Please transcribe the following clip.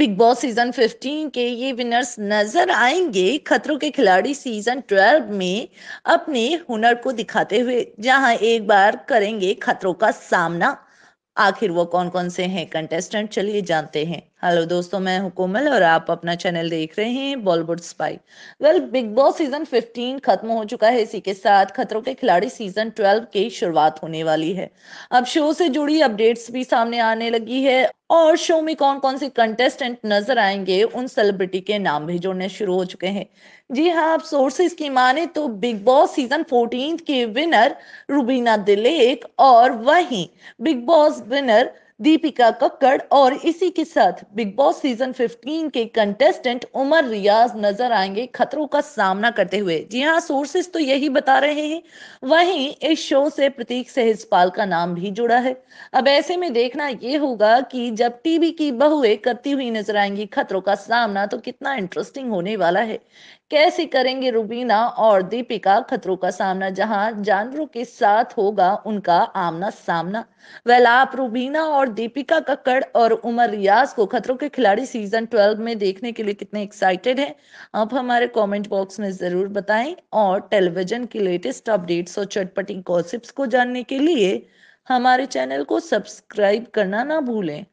big Boss season 15 के ये winners नजर आएंगे खतरों के खिलाड़ी सीजन 12 में अपने हुनर को दिखाते हुए जहां एक बार करेंगे खतरों का सामना आखिर वो कौन कौन से हैं कंटेस्टेंट चलिए जानते हैं हेलो दोस्तों मैं हुकुमल और आप अपना चैनल देख रहे हैं Bollywood spy well Bigg Boss season 15 खत्म हो चुका है इसी के साथ खतरों के खिलाड़ी सीजन 12 की शुरुआत होने वाली है अब शो से जुड़ी अपडेट्स भी सामने आने लगी है और शो में कौन कौन से कंटेस्टेंट नजर आएंगे उन सेलिब्रिटी के नाम भी जोड़ने शुरू हो चुके हैं जी हाँ आप सोर्सेस की माने तो बिग बॉस सीजन 14 के विनर रूबीना दिलेक और वहीं बिग बॉस विनर दीपिका कक्कड़ और इसी के साथ बिग बॉस सीजन 15 के कंटेस्टेंट उमर रियाज नजर आएंगे खतरों का सामना करते हुए जी हाँ सोर्सेस तो यही बता रहे हैं वहीं इस शो से प्रतीक सहजपाल का नाम भी जुड़ा है अब ऐसे में देखना यह होगा कि जब टीवी की बहुएं करती हुई नजर आएंगी खतरों का सामना तो कितना इंटरेस्टिंग होने वाला है कैसे करेंगे रूबीना और दीपिका खतरों का सामना जहां जानवरों के साथ होगा उनका आमना सामना वेल आप रूबीना और दीपिका कक्कड़ और उमर रियाज को खतरों के खिलाड़ी सीजन 12 में देखने के लिए कितने एक्साइटेड हैं आप हमारे कमेंट बॉक्स में जरूर बताएं और टेलीविजन की लेटेस्ट अपडेट्स और चटपटी गॉसिप्स को जानने के लिए हमारे चैनल को सब्सक्राइब करना ना भूलें